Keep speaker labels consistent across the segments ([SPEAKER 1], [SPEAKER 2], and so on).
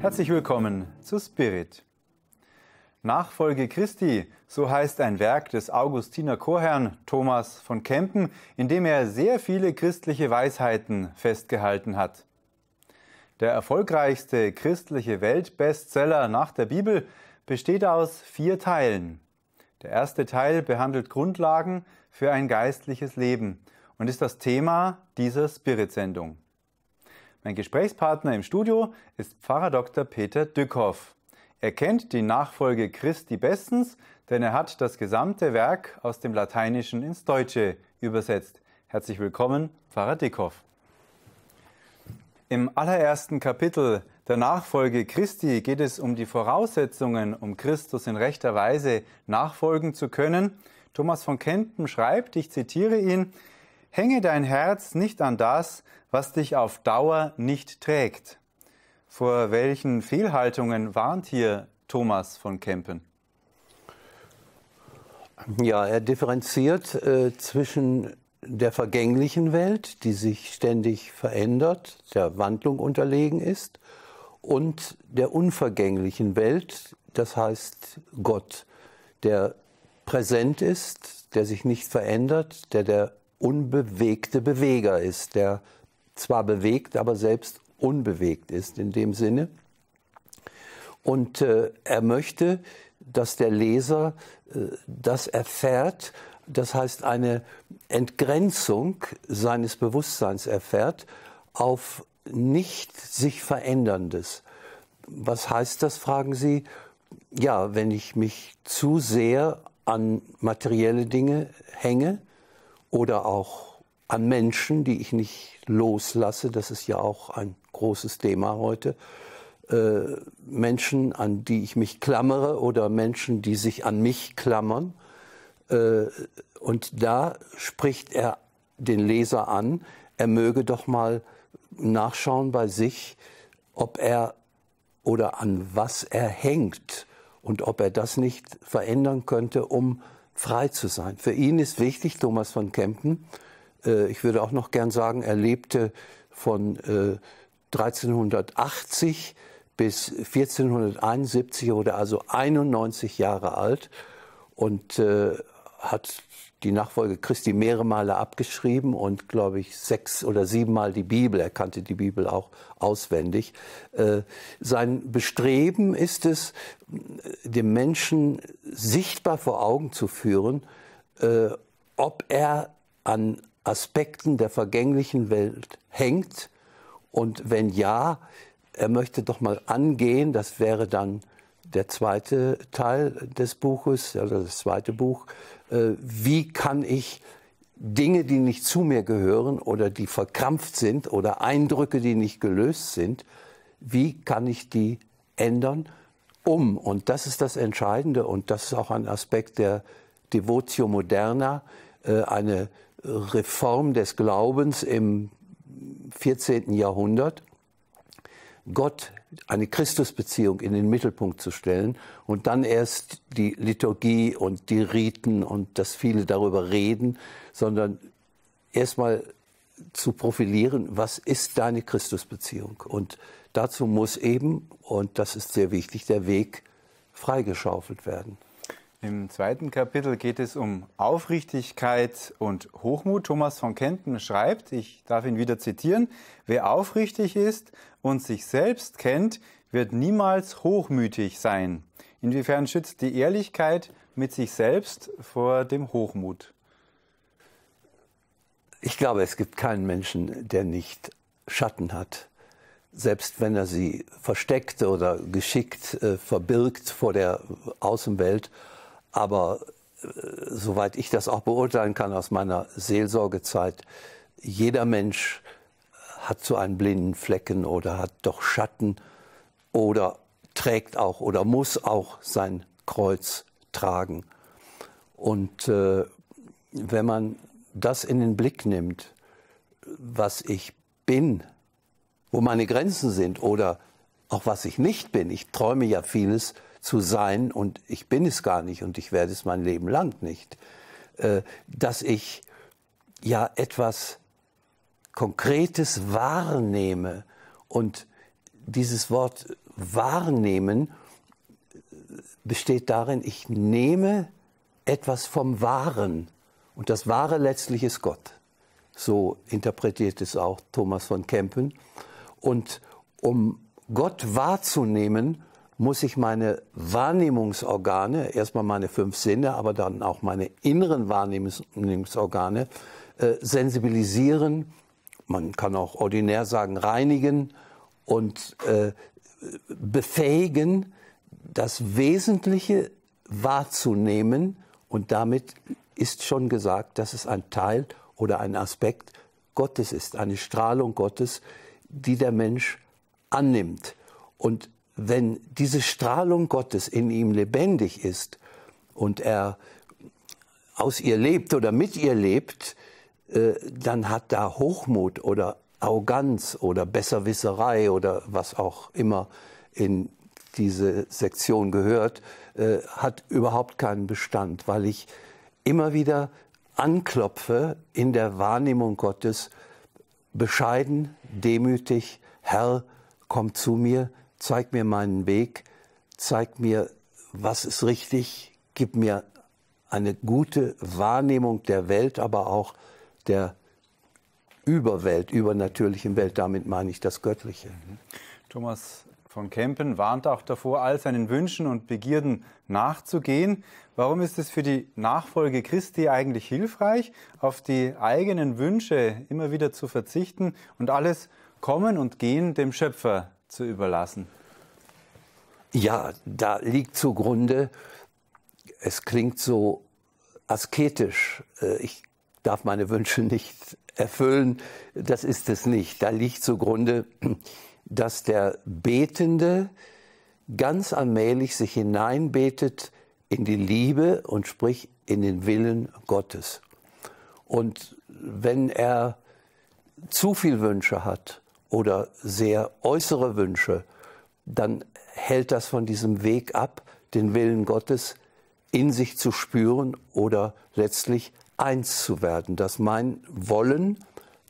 [SPEAKER 1] Herzlich willkommen zu Spirit. Nachfolge Christi, so heißt ein Werk des Augustiner Chorherrn Thomas von Kempen, in dem er sehr viele christliche Weisheiten festgehalten hat. Der erfolgreichste christliche Weltbestseller nach der Bibel besteht aus vier Teilen. Der erste Teil behandelt Grundlagen für ein geistliches Leben und ist das Thema dieser Spirit-Sendung. Mein Gesprächspartner im Studio ist Pfarrer Dr. Peter Dückhoff. Er kennt die Nachfolge Christi bestens, denn er hat das gesamte Werk aus dem Lateinischen ins Deutsche übersetzt. Herzlich willkommen, Pfarrer Dickhoff. Im allerersten Kapitel der Nachfolge Christi geht es um die Voraussetzungen, um Christus in rechter Weise nachfolgen zu können. Thomas von Kempen schreibt, ich zitiere ihn, Hänge dein Herz nicht an das, was dich auf Dauer nicht trägt. Vor welchen Fehlhaltungen warnt hier Thomas von Kempen?
[SPEAKER 2] Ja, er differenziert äh, zwischen der vergänglichen Welt, die sich ständig verändert, der Wandlung unterlegen ist, und der unvergänglichen Welt, das heißt Gott, der präsent ist, der sich nicht verändert, der der unbewegte Beweger ist, der zwar bewegt, aber selbst unbewegt ist in dem Sinne. Und äh, er möchte, dass der Leser äh, das erfährt, das heißt eine Entgrenzung seines Bewusstseins erfährt auf nicht sich veränderndes. Was heißt das, fragen Sie? Ja, wenn ich mich zu sehr an materielle Dinge hänge, oder auch an Menschen, die ich nicht loslasse. Das ist ja auch ein großes Thema heute. Äh, Menschen, an die ich mich klammere oder Menschen, die sich an mich klammern. Äh, und da spricht er den Leser an, er möge doch mal nachschauen bei sich, ob er oder an was er hängt und ob er das nicht verändern könnte, um äh, frei zu sein. Für ihn ist wichtig, Thomas von Kempen, äh, ich würde auch noch gern sagen, er lebte von äh, 1380 bis 1471 wurde also 91 Jahre alt und äh, hat die Nachfolge Christi mehrere Male abgeschrieben und, glaube ich, sechs oder sieben Mal die Bibel. Er kannte die Bibel auch auswendig. Äh, sein Bestreben ist es, dem Menschen sichtbar vor Augen zu führen, äh, ob er an Aspekten der vergänglichen Welt hängt und wenn ja, er möchte doch mal angehen, das wäre dann der zweite Teil des Buches, oder das zweite Buch, äh, wie kann ich Dinge, die nicht zu mir gehören oder die verkrampft sind oder Eindrücke, die nicht gelöst sind, wie kann ich die ändern um? Und das ist das Entscheidende und das ist auch ein Aspekt der Devotio Moderna, äh, eine Reform des Glaubens im 14. Jahrhundert. Gott eine Christusbeziehung in den Mittelpunkt zu stellen und dann erst die Liturgie und die Riten und dass viele darüber reden, sondern erstmal zu profilieren, was ist deine Christusbeziehung? Und dazu
[SPEAKER 1] muss eben, und das ist sehr wichtig, der Weg freigeschaufelt werden. Im zweiten Kapitel geht es um Aufrichtigkeit und Hochmut. Thomas von Kenten schreibt, ich darf ihn wieder zitieren, wer aufrichtig ist und sich selbst kennt, wird niemals hochmütig sein. Inwiefern schützt die Ehrlichkeit mit sich selbst vor dem Hochmut?
[SPEAKER 2] Ich glaube, es gibt keinen Menschen, der nicht Schatten hat, selbst wenn er sie versteckt oder geschickt äh, verbirgt vor der Außenwelt aber äh, soweit ich das auch beurteilen kann aus meiner Seelsorgezeit, jeder Mensch hat so einen blinden Flecken oder hat doch Schatten oder trägt auch oder muss auch sein Kreuz tragen. Und äh, wenn man das in den Blick nimmt, was ich bin, wo meine Grenzen sind oder auch was ich nicht bin, ich träume ja vieles, zu sein und ich bin es gar nicht und ich werde es mein Leben lang nicht, äh, dass ich ja etwas Konkretes wahrnehme und dieses Wort wahrnehmen äh, besteht darin, ich nehme etwas vom Wahren und das Wahre letztlich ist Gott. So interpretiert es auch Thomas von Kempen. Und um Gott wahrzunehmen, muss ich meine Wahrnehmungsorgane, erstmal meine fünf Sinne, aber dann auch meine inneren Wahrnehmungsorgane äh, sensibilisieren, man kann auch ordinär sagen reinigen und äh, befähigen, das Wesentliche wahrzunehmen und damit ist schon gesagt, dass es ein Teil oder ein Aspekt Gottes ist, eine Strahlung Gottes, die der Mensch annimmt. Und wenn diese Strahlung Gottes in ihm lebendig ist und er aus ihr lebt oder mit ihr lebt, äh, dann hat da Hochmut oder Arroganz oder Besserwisserei oder was auch immer in diese Sektion gehört, äh, hat überhaupt keinen Bestand, weil ich immer wieder anklopfe in der Wahrnehmung Gottes, bescheiden, demütig, Herr, komm zu mir, zeig mir meinen Weg, zeig mir, was ist richtig, gib mir eine gute Wahrnehmung der Welt, aber auch der Überwelt, übernatürlichen Welt. Damit meine ich das Göttliche. Mhm.
[SPEAKER 1] Thomas von Kempen warnt auch davor, all seinen Wünschen und Begierden nachzugehen. Warum ist es für die Nachfolge Christi eigentlich hilfreich, auf die eigenen Wünsche immer wieder zu verzichten und alles Kommen und Gehen dem Schöpfer zu überlassen? Ja, da liegt
[SPEAKER 2] zugrunde, es klingt so asketisch, äh, ich darf meine Wünsche nicht erfüllen, das ist es nicht. Da liegt zugrunde, dass der Betende ganz allmählich sich hineinbetet in die Liebe und sprich in den Willen Gottes. Und wenn er zu viel Wünsche hat, oder sehr äußere Wünsche, dann hält das von diesem Weg ab, den Willen Gottes in sich zu spüren oder letztlich eins zu werden, dass mein Wollen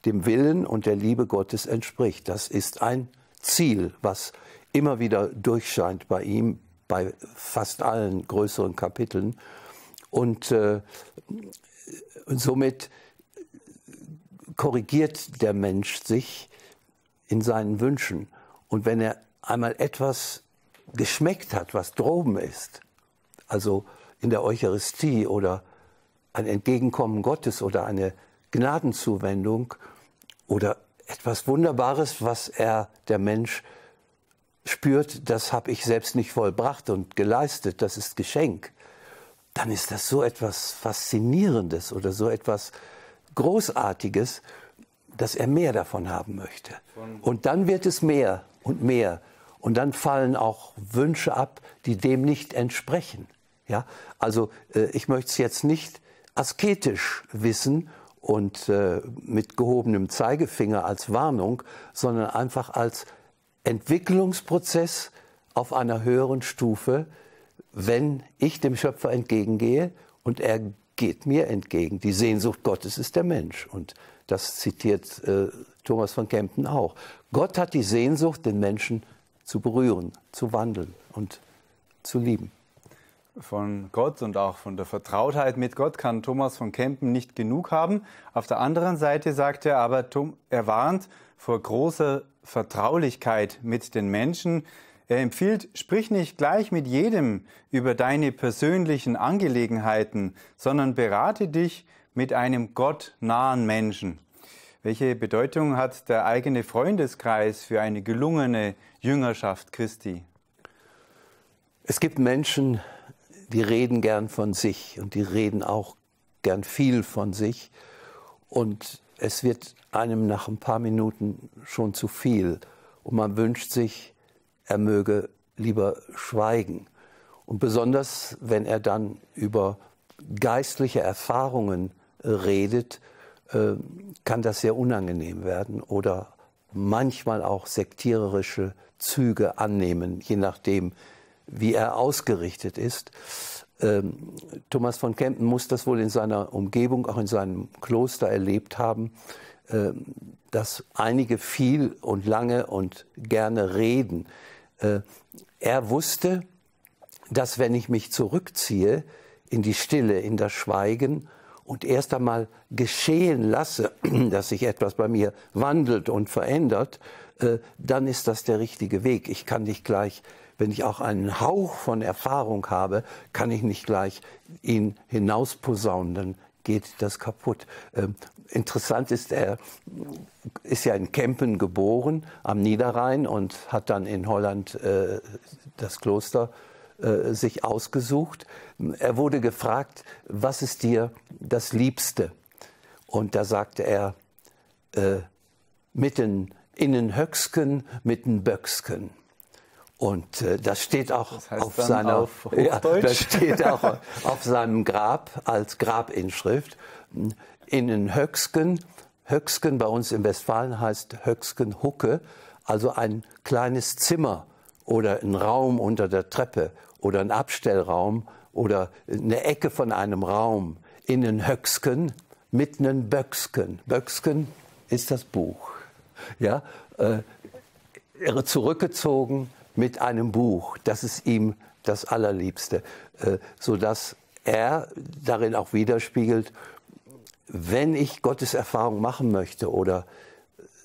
[SPEAKER 2] dem Willen und der Liebe Gottes entspricht. Das ist ein Ziel, was immer wieder durchscheint bei ihm, bei fast allen größeren Kapiteln. Und, äh, somit korrigiert der Mensch sich in seinen Wünschen. Und wenn er einmal etwas geschmeckt hat, was droben ist, also in der Eucharistie oder ein Entgegenkommen Gottes oder eine Gnadenzuwendung oder etwas Wunderbares, was er, der Mensch, spürt, das habe ich selbst nicht vollbracht und geleistet, das ist Geschenk, dann ist das so etwas Faszinierendes oder so etwas Großartiges, dass er mehr davon haben möchte. Und dann wird es mehr und mehr. Und dann fallen auch Wünsche ab, die dem nicht entsprechen. Ja? Also äh, ich möchte es jetzt nicht asketisch wissen und äh, mit gehobenem Zeigefinger als Warnung, sondern einfach als Entwicklungsprozess auf einer höheren Stufe, wenn ich dem Schöpfer entgegengehe und er geht mir entgegen. Die Sehnsucht Gottes ist der Mensch. Und das zitiert äh, Thomas von Kempen auch. Gott hat die Sehnsucht, den Menschen zu berühren, zu wandeln und zu lieben.
[SPEAKER 1] Von Gott und auch von der Vertrautheit mit Gott kann Thomas von Kempen nicht genug haben. Auf der anderen Seite sagt er aber, er warnt vor großer Vertraulichkeit mit den Menschen. Er empfiehlt, sprich nicht gleich mit jedem über deine persönlichen Angelegenheiten, sondern berate dich mit einem gottnahen Menschen. Welche Bedeutung hat der eigene Freundeskreis für eine gelungene Jüngerschaft Christi? Es gibt Menschen, die reden gern von
[SPEAKER 2] sich und die reden auch gern viel von sich. Und es wird einem nach ein paar Minuten schon zu viel. Und man wünscht sich, er möge lieber schweigen. Und besonders, wenn er dann über geistliche Erfahrungen äh, redet, äh, kann das sehr unangenehm werden oder manchmal auch sektiererische Züge annehmen, je nachdem, wie er ausgerichtet ist. Ähm, Thomas von Kempen muss das wohl in seiner Umgebung, auch in seinem Kloster erlebt haben, äh, dass einige viel und lange und gerne reden. Äh, er wusste, dass wenn ich mich zurückziehe in die Stille, in das Schweigen und erst einmal geschehen lasse, dass sich etwas bei mir wandelt und verändert, äh, dann ist das der richtige Weg. Ich kann nicht gleich, wenn ich auch einen Hauch von Erfahrung habe, kann ich nicht gleich ihn hinausposaunen geht das kaputt. Ähm, interessant ist, er ist ja in Kempen geboren, am Niederrhein, und hat dann in Holland äh, das Kloster äh, sich ausgesucht. Er wurde gefragt, was ist dir das Liebste? Und da sagte er, äh, mitten innen Höcksken, mitten Böcksken. Und äh, das steht auch das heißt auf seiner, auf ja, das steht auch auf seinem Grab als Grabinschrift. Innen Höxgen, Höxgen bei uns in Westfalen heißt Höxgen Hucke, also ein kleines Zimmer oder ein Raum unter der Treppe oder ein Abstellraum oder eine Ecke von einem Raum Innen den Höxken mit einem Böxken. ist das Buch. Ja, äh, zurückgezogen mit einem Buch. Das ist ihm das Allerliebste, äh, sodass er darin auch widerspiegelt, wenn ich Gottes Erfahrung machen möchte oder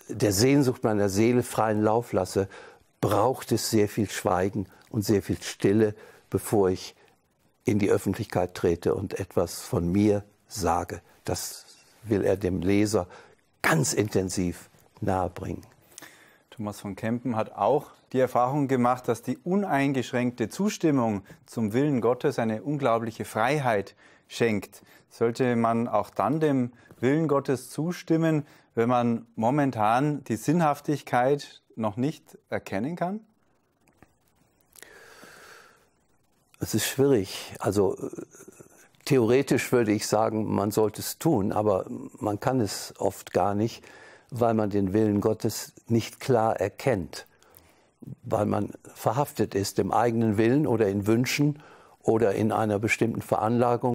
[SPEAKER 2] der Sehnsucht meiner Seele freien Lauf lasse, braucht es sehr viel Schweigen und sehr viel Stille, bevor ich in die Öffentlichkeit trete und etwas von mir sage. Das will er dem Leser ganz intensiv nahebringen.
[SPEAKER 1] Thomas von Kempen hat auch die Erfahrung gemacht, dass die uneingeschränkte Zustimmung zum Willen Gottes eine unglaubliche Freiheit schenkt. Sollte man auch dann dem Willen Gottes zustimmen, wenn man momentan die Sinnhaftigkeit noch nicht erkennen kann?
[SPEAKER 2] Es ist schwierig. Also theoretisch würde ich sagen, man sollte es tun, aber man kann es oft gar nicht, weil man den Willen Gottes nicht klar erkennt weil man verhaftet ist im eigenen Willen oder in Wünschen oder in einer bestimmten Veranlagung.